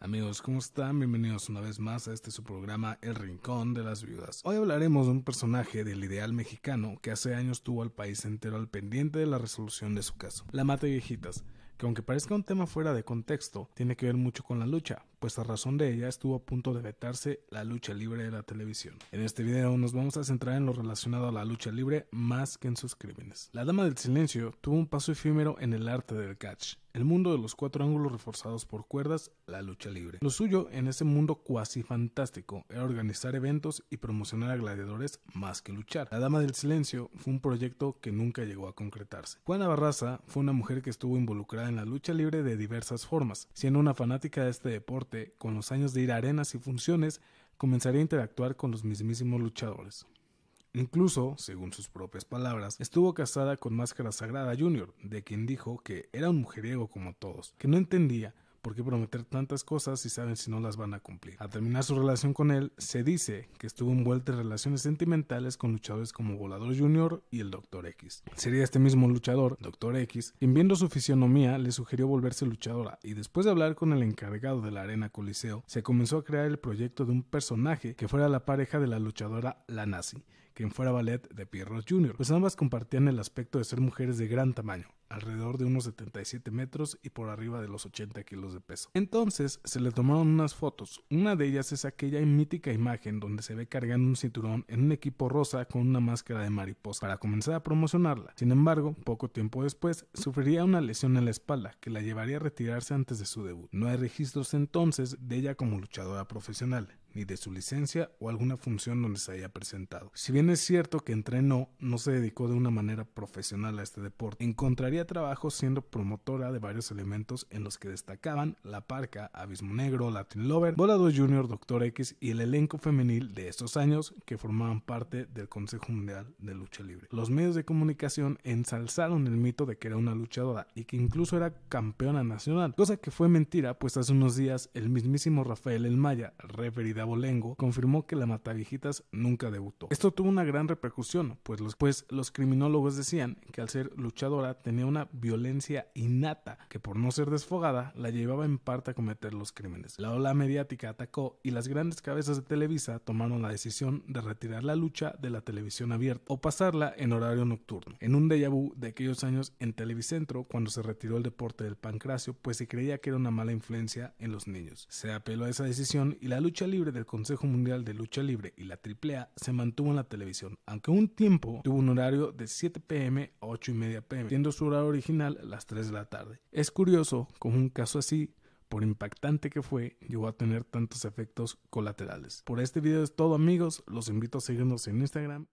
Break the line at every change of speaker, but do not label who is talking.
Amigos, ¿cómo están? Bienvenidos una vez más a este su programa El Rincón de las Viudas. Hoy hablaremos de un personaje del ideal mexicano que hace años tuvo al país entero al pendiente de la resolución de su caso, la mata y Viejitas, que aunque parezca un tema fuera de contexto, tiene que ver mucho con la lucha, pues a razón de ella estuvo a punto de vetarse la lucha libre de la televisión. En este video nos vamos a centrar en lo relacionado a la lucha libre más que en sus crímenes. La Dama del Silencio tuvo un paso efímero en el arte del catch, el mundo de los cuatro ángulos reforzados por cuerdas, la lucha libre. Lo suyo en ese mundo cuasi fantástico era organizar eventos y promocionar a gladiadores más que luchar. La Dama del Silencio fue un proyecto que nunca llegó a concretarse. Juana Barraza fue una mujer que estuvo involucrada en la lucha libre de diversas formas, siendo una fanática de este deporte con los años de ir a arenas y funciones, comenzaría a interactuar con los mismísimos luchadores. Incluso, según sus propias palabras, estuvo casada con Máscara Sagrada Junior de quien dijo que era un mujeriego como todos, que no entendía ¿Por qué prometer tantas cosas si saben si no las van a cumplir? Al terminar su relación con él, se dice que estuvo envuelta en relaciones sentimentales con luchadores como Volador Jr. y el Dr. X. Sería este mismo luchador, Dr. X, quien viendo su fisionomía le sugirió volverse luchadora y después de hablar con el encargado de la Arena Coliseo, se comenzó a crear el proyecto de un personaje que fuera la pareja de la luchadora La Nazi quien fuera ballet de Pierrot Jr., pues ambas compartían el aspecto de ser mujeres de gran tamaño, alrededor de unos 77 metros y por arriba de los 80 kilos de peso. Entonces se le tomaron unas fotos, una de ellas es aquella mítica imagen donde se ve cargando un cinturón en un equipo rosa con una máscara de mariposa para comenzar a promocionarla. Sin embargo, poco tiempo después, sufriría una lesión en la espalda que la llevaría a retirarse antes de su debut. No hay registros entonces de ella como luchadora profesional ni de su licencia o alguna función donde se haya presentado. Si bien es cierto que entrenó, no se dedicó de una manera profesional a este deporte. Encontraría trabajo siendo promotora de varios elementos en los que destacaban La Parca, Abismo Negro, Latin Lover, Volado Junior, Doctor X y el elenco femenil de estos años que formaban parte del Consejo Mundial de Lucha Libre. Los medios de comunicación ensalzaron el mito de que era una luchadora y que incluso era campeona nacional, cosa que fue mentira, pues hace unos días el mismísimo Rafael El Maya, referido de Abolengo, confirmó que la Mataviejitas nunca debutó. Esto tuvo una gran repercusión, pues los, pues los criminólogos decían que al ser luchadora tenía una violencia innata que por no ser desfogada la llevaba en parte a cometer los crímenes. La ola mediática atacó y las grandes cabezas de Televisa tomaron la decisión de retirar la lucha de la televisión abierta o pasarla en horario nocturno. En un déjà vu de aquellos años en Televicentro, cuando se retiró el deporte del pancracio, pues se creía que era una mala influencia en los niños. Se apeló a esa decisión y la lucha libre del Consejo Mundial de Lucha Libre y la AAA se mantuvo en la televisión, aunque un tiempo tuvo un horario de 7 pm a 8 y media pm, siendo su horario original las 3 de la tarde. Es curioso como un caso así por impactante que fue, llegó a tener tantos efectos colaterales. Por este video es todo amigos, los invito a seguirnos en Instagram